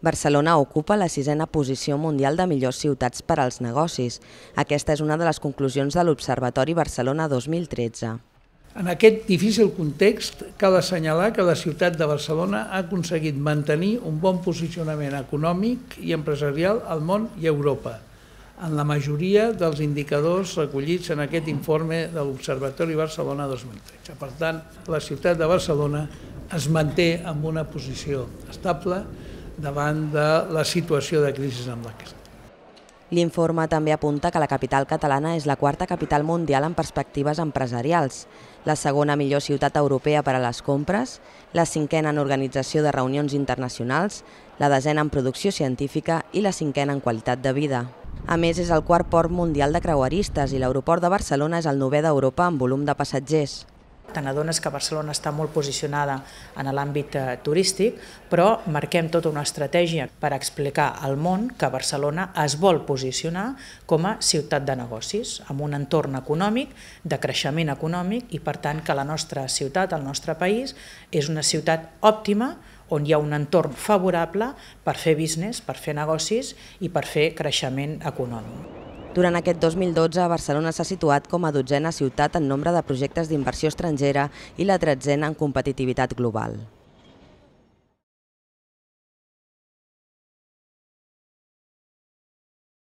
Barcelona ocupa la sisena posició mundial de millors ciutats per als negocis. Aquesta és una de les conclusions de l'Observatori Barcelona 2013. En aquest difícil context, cal assenyalar que la ciutat de Barcelona ha aconseguit mantenir un bon posicionament econòmic i empresarial al món i a Europa, en la majoria dels indicadors recollits en aquest informe de l'Observatori Barcelona 2013. Per tant, la ciutat de Barcelona es manté en una posició estable davant de la situació de crisi amb la que L'informe també apunta que la capital catalana és la quarta capital mundial en perspectives empresarials, la segona millor ciutat europea per a les compres, la cinquena en organització de reunions internacionals, la desena en producció científica i la cinquena en qualitat de vida. A més, és el quart port mundial de creueristes i l'aeroport de Barcelona és el novè d'Europa en volum de passatgers. Te n'adones que Barcelona està molt posicionada en l'àmbit eh, turístic, però marquem tota una estratègia per explicar al món que Barcelona es vol posicionar com a ciutat de negocis, amb un entorn econòmic, de creixement econòmic, i per tant que la nostra ciutat, el nostre país, és una ciutat òptima on hi ha un entorn favorable per fer business, per fer negocis i per fer creixement econòmic. Durant aquest 2012, Barcelona s'ha situat com a dotzena ciutat en nombre de projectes d'inversió estrangera i la tretzena en competitivitat global.